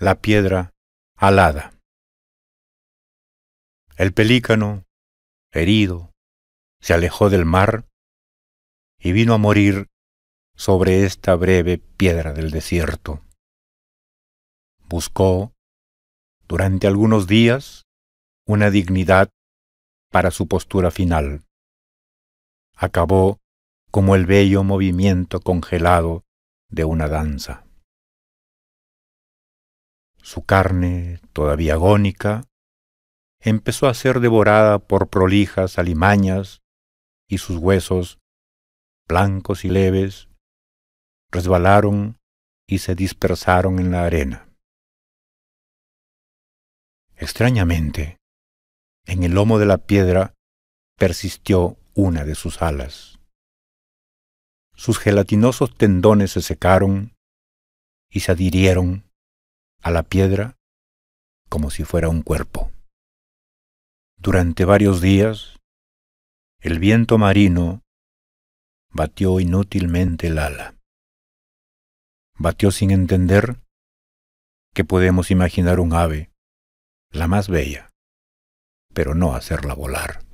la piedra alada. El pelícano, herido, se alejó del mar y vino a morir sobre esta breve piedra del desierto. Buscó, durante algunos días, una dignidad para su postura final. Acabó como el bello movimiento congelado de una danza su carne, todavía agónica, empezó a ser devorada por prolijas alimañas y sus huesos, blancos y leves, resbalaron y se dispersaron en la arena. Extrañamente, en el lomo de la piedra persistió una de sus alas. Sus gelatinosos tendones se secaron y se adhirieron a la piedra como si fuera un cuerpo. Durante varios días, el viento marino batió inútilmente el ala. Batió sin entender que podemos imaginar un ave, la más bella, pero no hacerla volar.